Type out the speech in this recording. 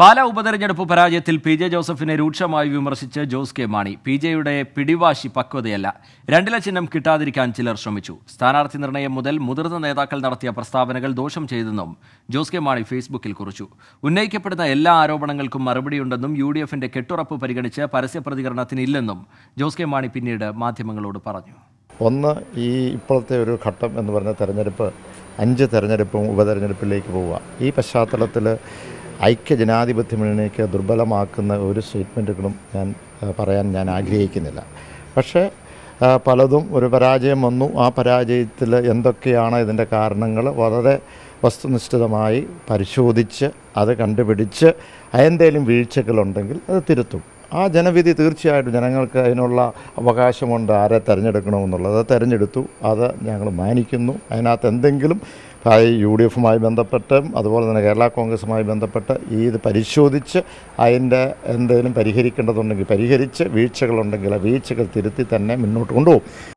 പാലാ ഉപതെരഞ്ഞെടുപ്പ് പരാജയത്തിൽ P J ജോസഫിനെ രൂക്ഷമായി വിമർശിച്ച് ജോസ് കെ മാണി പി ജെയുടെ പിടിവാശി പക്വതയല്ല രണ്ടില ചിഹ്നം കിട്ടാതിരിക്കാൻ ചിലർ ശ്രമിച്ചു സ്ഥാനാർത്ഥി നിർണയം മുതൽ മുതിർന്ന നേതാക്കൾ നടത്തിയ പ്രസ്താവനകൾ ദോഷം ചെയ്തെന്നും ജോസ് കെ മാണി ഫേസ്ബുക്കിൽ കുറിച്ചു ഉന്നയിക്കപ്പെടുന്ന എല്ലാ ആരോപണങ്ങൾക്കും മറുപടിയുണ്ടെന്നും യു ഡി എഫിന്റെ കെട്ടുറപ്പ് പരിഗണിച്ച് പരസ്യ പ്രതികരണത്തിനില്ലെന്നും ജോസ് കെ മാണി പിന്നീട് മാധ്യമങ്ങളോട് പറഞ്ഞു ഒന്ന് ഈ ഇപ്പോഴത്തെ ഒരു ഘട്ടം എന്ന് പറഞ്ഞ തെരഞ്ഞെടുപ്പ് അഞ്ച് തെരഞ്ഞെടുപ്പും ഉപതെരഞ്ഞെടുപ്പിലേക്ക് പോവുക ഈ പശ്ചാത്തലത്തിൽ ഐക്യജനാധിപത്യ മുന്നണിക്ക് ദുർബലമാക്കുന്ന ഒരു സ്റ്റേറ്റ്മെൻറ്റുകളും ഞാൻ പറയാൻ ഞാൻ ആഗ്രഹിക്കുന്നില്ല പക്ഷേ പലതും ഒരു പരാജയം വന്നു ആ പരാജയത്തിൽ എന്തൊക്കെയാണ് ഇതിൻ്റെ കാരണങ്ങൾ വളരെ വസ്തുനിഷ്ഠിതമായി പരിശോധിച്ച് അത് കണ്ടുപിടിച്ച് എന്തെങ്കിലും വീഴ്ചകളുണ്ടെങ്കിൽ അത് തിരുത്തും ആ ജനവിധി തീർച്ചയായിട്ടും ജനങ്ങൾക്ക് അതിനുള്ള അവകാശമുണ്ട് ആരെ തിരഞ്ഞെടുക്കണമെന്നുള്ളത് അത് തിരഞ്ഞെടുത്തു അത് ഞങ്ങൾ മാനിക്കുന്നു അതിനകത്ത് എന്തെങ്കിലും യു ഡി എഫുമായി ബന്ധപ്പെട്ട് അതുപോലെ തന്നെ കേരള കോൺഗ്രസുമായി ബന്ധപ്പെട്ട് ഈ ഇത് പരിശോധിച്ച് അതിൻ്റെ എന്തെങ്കിലും പരിഹരിക്കേണ്ടതുണ്ടെങ്കിൽ പരിഹരിച്ച് വീഴ്ചകളുണ്ടെങ്കിൽ ആ വീഴ്ചകൾ തിരുത്തി തന്നെ മുന്നോട്ട് കൊണ്ടുപോകും